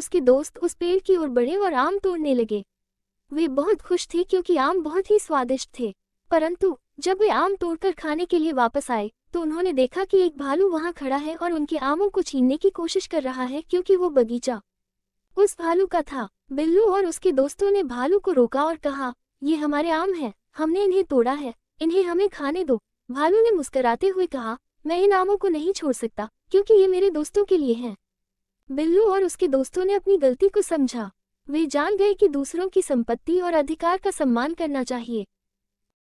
उसके दोस्त उस पेड़ की ओर बढ़े और आम तोड़ने लगे वे बहुत खुश थे क्योंकि आम बहुत ही स्वादिष्ट थे परंतु जब वे आम तोड़कर खाने के लिए वापस आए तो उन्होंने देखा कि एक भालू वहां खड़ा है और उनके आमों को छीनने की कोशिश कर रहा है क्योंकि वो बगीचा उस भालू का था बिल्लू और उसके दोस्तों ने भालू को रोका और कहा ये हमारे आम हैं, हमने इन्हें तोड़ा है इन्हें हमें खाने दो भालू ने मुस्कराते हुए कहा मैं इन आमों को नहीं छोड़ सकता क्योंकि ये मेरे दोस्तों के लिए हैं बिल्लू और उसके दोस्तों ने अपनी गलती को समझा वे जान गए कि दूसरों की संपत्ति और अधिकार का सम्मान करना चाहिए